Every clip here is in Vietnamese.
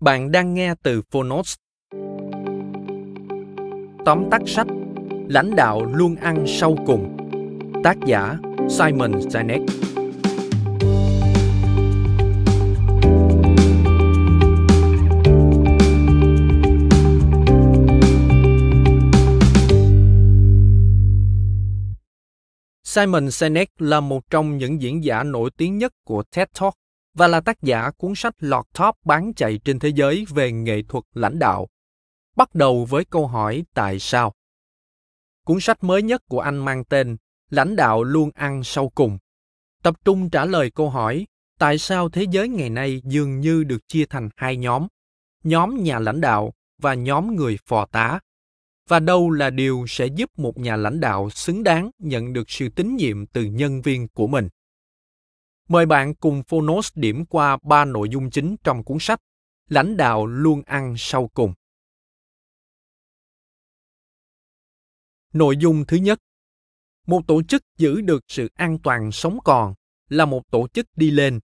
Bạn đang nghe từ Phonos. Tóm tắt sách Lãnh đạo luôn ăn sau cùng Tác giả Simon Sinek Simon Sinek là một trong những diễn giả nổi tiếng nhất của TED Talk và là tác giả cuốn sách lọt top bán chạy trên thế giới về nghệ thuật lãnh đạo. Bắt đầu với câu hỏi tại sao? Cuốn sách mới nhất của anh mang tên Lãnh đạo luôn ăn sau cùng. Tập trung trả lời câu hỏi tại sao thế giới ngày nay dường như được chia thành hai nhóm, nhóm nhà lãnh đạo và nhóm người phò tá. Và đâu là điều sẽ giúp một nhà lãnh đạo xứng đáng nhận được sự tín nhiệm từ nhân viên của mình? Mời bạn cùng Phonos điểm qua ba nội dung chính trong cuốn sách Lãnh đạo luôn ăn sau cùng. Nội dung thứ nhất Một tổ chức giữ được sự an toàn sống còn là một tổ chức đi lên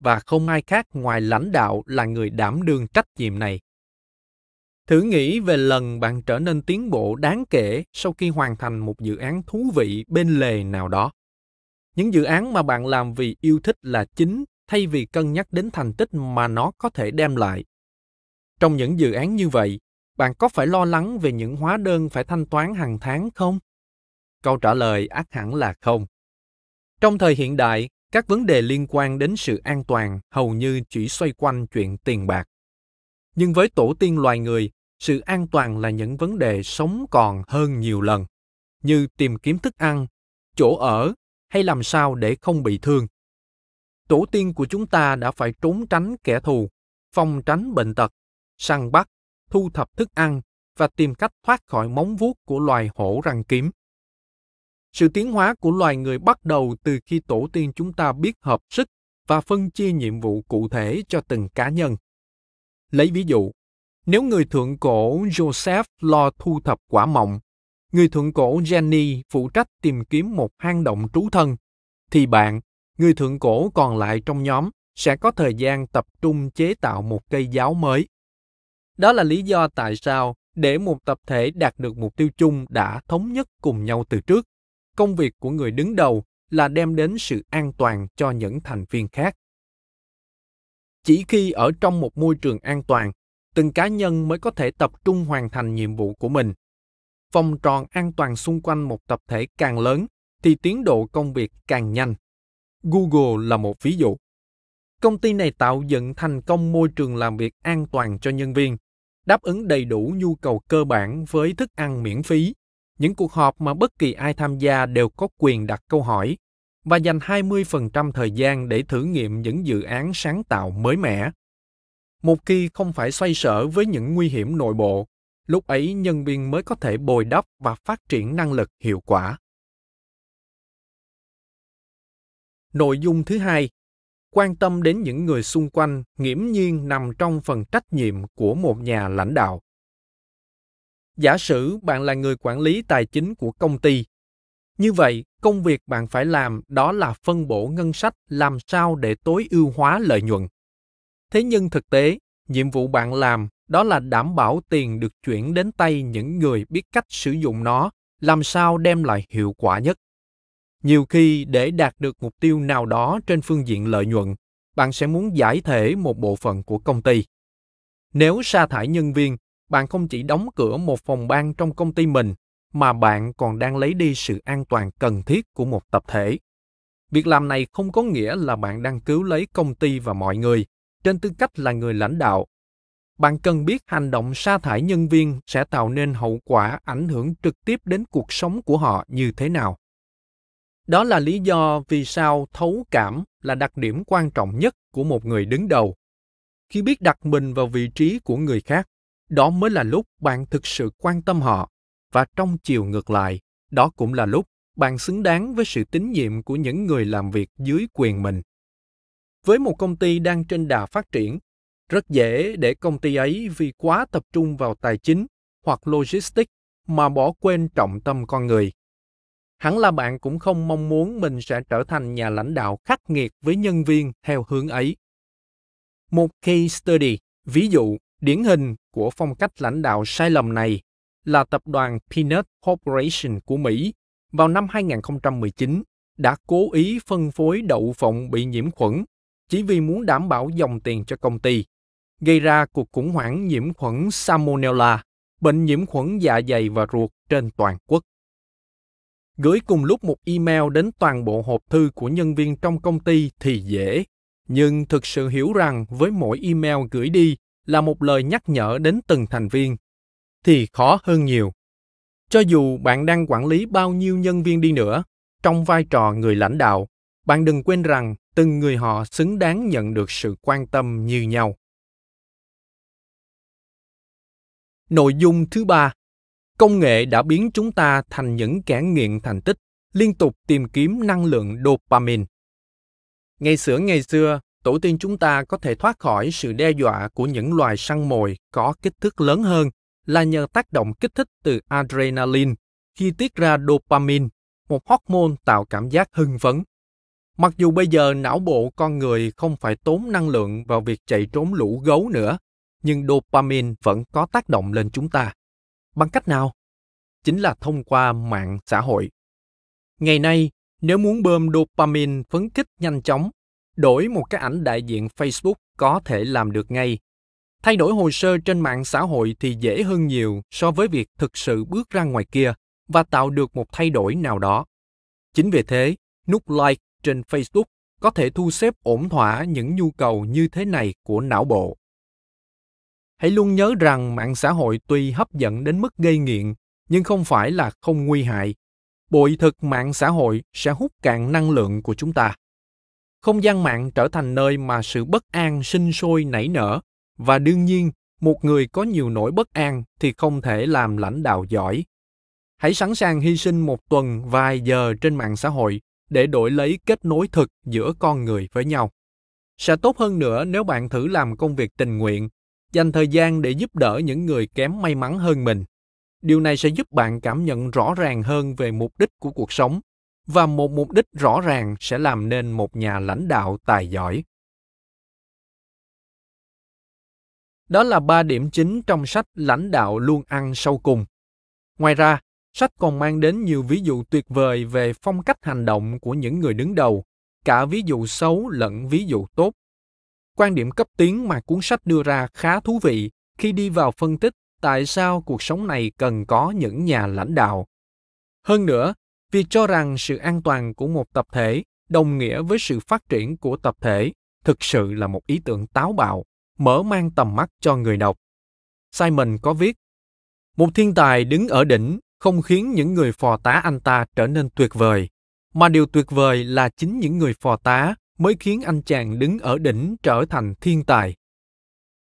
và không ai khác ngoài lãnh đạo là người đảm đương trách nhiệm này. Thử nghĩ về lần bạn trở nên tiến bộ đáng kể sau khi hoàn thành một dự án thú vị bên lề nào đó. Những dự án mà bạn làm vì yêu thích là chính thay vì cân nhắc đến thành tích mà nó có thể đem lại. Trong những dự án như vậy, bạn có phải lo lắng về những hóa đơn phải thanh toán hàng tháng không? Câu trả lời ác hẳn là không. Trong thời hiện đại, các vấn đề liên quan đến sự an toàn hầu như chỉ xoay quanh chuyện tiền bạc. Nhưng với tổ tiên loài người, sự an toàn là những vấn đề sống còn hơn nhiều lần, như tìm kiếm thức ăn, chỗ ở hay làm sao để không bị thương. Tổ tiên của chúng ta đã phải trốn tránh kẻ thù, phòng tránh bệnh tật, săn bắt, thu thập thức ăn và tìm cách thoát khỏi móng vuốt của loài hổ răng kiếm. Sự tiến hóa của loài người bắt đầu từ khi tổ tiên chúng ta biết hợp sức và phân chia nhiệm vụ cụ thể cho từng cá nhân. Lấy ví dụ, nếu người thượng cổ Joseph lo thu thập quả mọng người thượng cổ Jenny phụ trách tìm kiếm một hang động trú thân, thì bạn, người thượng cổ còn lại trong nhóm sẽ có thời gian tập trung chế tạo một cây giáo mới. Đó là lý do tại sao để một tập thể đạt được mục tiêu chung đã thống nhất cùng nhau từ trước, công việc của người đứng đầu là đem đến sự an toàn cho những thành viên khác. Chỉ khi ở trong một môi trường an toàn, từng cá nhân mới có thể tập trung hoàn thành nhiệm vụ của mình vòng tròn an toàn xung quanh một tập thể càng lớn thì tiến độ công việc càng nhanh. Google là một ví dụ. Công ty này tạo dựng thành công môi trường làm việc an toàn cho nhân viên, đáp ứng đầy đủ nhu cầu cơ bản với thức ăn miễn phí. Những cuộc họp mà bất kỳ ai tham gia đều có quyền đặt câu hỏi và dành 20% thời gian để thử nghiệm những dự án sáng tạo mới mẻ. Một khi không phải xoay sở với những nguy hiểm nội bộ lúc ấy nhân viên mới có thể bồi đắp và phát triển năng lực hiệu quả nội dung thứ hai quan tâm đến những người xung quanh nghiễm nhiên nằm trong phần trách nhiệm của một nhà lãnh đạo giả sử bạn là người quản lý tài chính của công ty như vậy công việc bạn phải làm đó là phân bổ ngân sách làm sao để tối ưu hóa lợi nhuận thế nhưng thực tế nhiệm vụ bạn làm đó là đảm bảo tiền được chuyển đến tay những người biết cách sử dụng nó làm sao đem lại hiệu quả nhất nhiều khi để đạt được mục tiêu nào đó trên phương diện lợi nhuận bạn sẽ muốn giải thể một bộ phận của công ty nếu sa thải nhân viên bạn không chỉ đóng cửa một phòng ban trong công ty mình mà bạn còn đang lấy đi sự an toàn cần thiết của một tập thể việc làm này không có nghĩa là bạn đang cứu lấy công ty và mọi người trên tư cách là người lãnh đạo bạn cần biết hành động sa thải nhân viên sẽ tạo nên hậu quả ảnh hưởng trực tiếp đến cuộc sống của họ như thế nào đó là lý do vì sao thấu cảm là đặc điểm quan trọng nhất của một người đứng đầu khi biết đặt mình vào vị trí của người khác đó mới là lúc bạn thực sự quan tâm họ và trong chiều ngược lại đó cũng là lúc bạn xứng đáng với sự tín nhiệm của những người làm việc dưới quyền mình với một công ty đang trên đà phát triển rất dễ để công ty ấy vì quá tập trung vào tài chính hoặc logistics mà bỏ quên trọng tâm con người. Hẳn là bạn cũng không mong muốn mình sẽ trở thành nhà lãnh đạo khắc nghiệt với nhân viên theo hướng ấy. Một case study, ví dụ điển hình của phong cách lãnh đạo sai lầm này là tập đoàn Peanut Corporation của Mỹ vào năm 2019 đã cố ý phân phối đậu phộng bị nhiễm khuẩn chỉ vì muốn đảm bảo dòng tiền cho công ty gây ra cuộc khủng hoảng nhiễm khuẩn Salmonella, bệnh nhiễm khuẩn dạ dày và ruột trên toàn quốc. Gửi cùng lúc một email đến toàn bộ hộp thư của nhân viên trong công ty thì dễ, nhưng thực sự hiểu rằng với mỗi email gửi đi là một lời nhắc nhở đến từng thành viên thì khó hơn nhiều. Cho dù bạn đang quản lý bao nhiêu nhân viên đi nữa, trong vai trò người lãnh đạo, bạn đừng quên rằng từng người họ xứng đáng nhận được sự quan tâm như nhau. Nội dung thứ ba, công nghệ đã biến chúng ta thành những kẻ nghiện thành tích, liên tục tìm kiếm năng lượng dopamine. Ngày xưa ngày xưa, tổ tiên chúng ta có thể thoát khỏi sự đe dọa của những loài săn mồi có kích thước lớn hơn là nhờ tác động kích thích từ adrenaline khi tiết ra dopamine, một hormone tạo cảm giác hưng phấn. Mặc dù bây giờ não bộ con người không phải tốn năng lượng vào việc chạy trốn lũ gấu nữa, nhưng dopamine vẫn có tác động lên chúng ta. Bằng cách nào? Chính là thông qua mạng xã hội. Ngày nay, nếu muốn bơm dopamine phấn kích nhanh chóng, đổi một cái ảnh đại diện Facebook có thể làm được ngay. Thay đổi hồ sơ trên mạng xã hội thì dễ hơn nhiều so với việc thực sự bước ra ngoài kia và tạo được một thay đổi nào đó. Chính vì thế, nút like trên Facebook có thể thu xếp ổn thỏa những nhu cầu như thế này của não bộ. Hãy luôn nhớ rằng mạng xã hội tuy hấp dẫn đến mức gây nghiện, nhưng không phải là không nguy hại. Bội thực mạng xã hội sẽ hút cạn năng lượng của chúng ta. Không gian mạng trở thành nơi mà sự bất an sinh sôi nảy nở và đương nhiên, một người có nhiều nỗi bất an thì không thể làm lãnh đạo giỏi. Hãy sẵn sàng hy sinh một tuần vài giờ trên mạng xã hội để đổi lấy kết nối thực giữa con người với nhau. Sẽ tốt hơn nữa nếu bạn thử làm công việc tình nguyện dành thời gian để giúp đỡ những người kém may mắn hơn mình điều này sẽ giúp bạn cảm nhận rõ ràng hơn về mục đích của cuộc sống và một mục đích rõ ràng sẽ làm nên một nhà lãnh đạo tài giỏi đó là ba điểm chính trong sách lãnh đạo luôn ăn sâu cùng ngoài ra sách còn mang đến nhiều ví dụ tuyệt vời về phong cách hành động của những người đứng đầu cả ví dụ xấu lẫn ví dụ tốt Quan điểm cấp tiến mà cuốn sách đưa ra khá thú vị khi đi vào phân tích tại sao cuộc sống này cần có những nhà lãnh đạo. Hơn nữa, việc cho rằng sự an toàn của một tập thể đồng nghĩa với sự phát triển của tập thể thực sự là một ý tưởng táo bạo, mở mang tầm mắt cho người đọc. Simon có viết, một thiên tài đứng ở đỉnh không khiến những người phò tá anh ta trở nên tuyệt vời, mà điều tuyệt vời là chính những người phò tá mới khiến anh chàng đứng ở đỉnh trở thành thiên tài.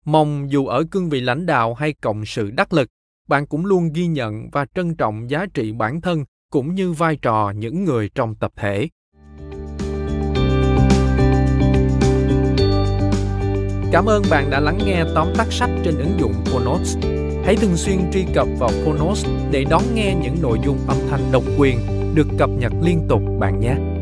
Mong dù ở cương vị lãnh đạo hay cộng sự đắc lực, bạn cũng luôn ghi nhận và trân trọng giá trị bản thân cũng như vai trò những người trong tập thể. Cảm ơn bạn đã lắng nghe tóm tắt sách trên ứng dụng Phonos. Hãy thường xuyên truy cập vào Phonos để đón nghe những nội dung âm thanh độc quyền được cập nhật liên tục bạn nhé.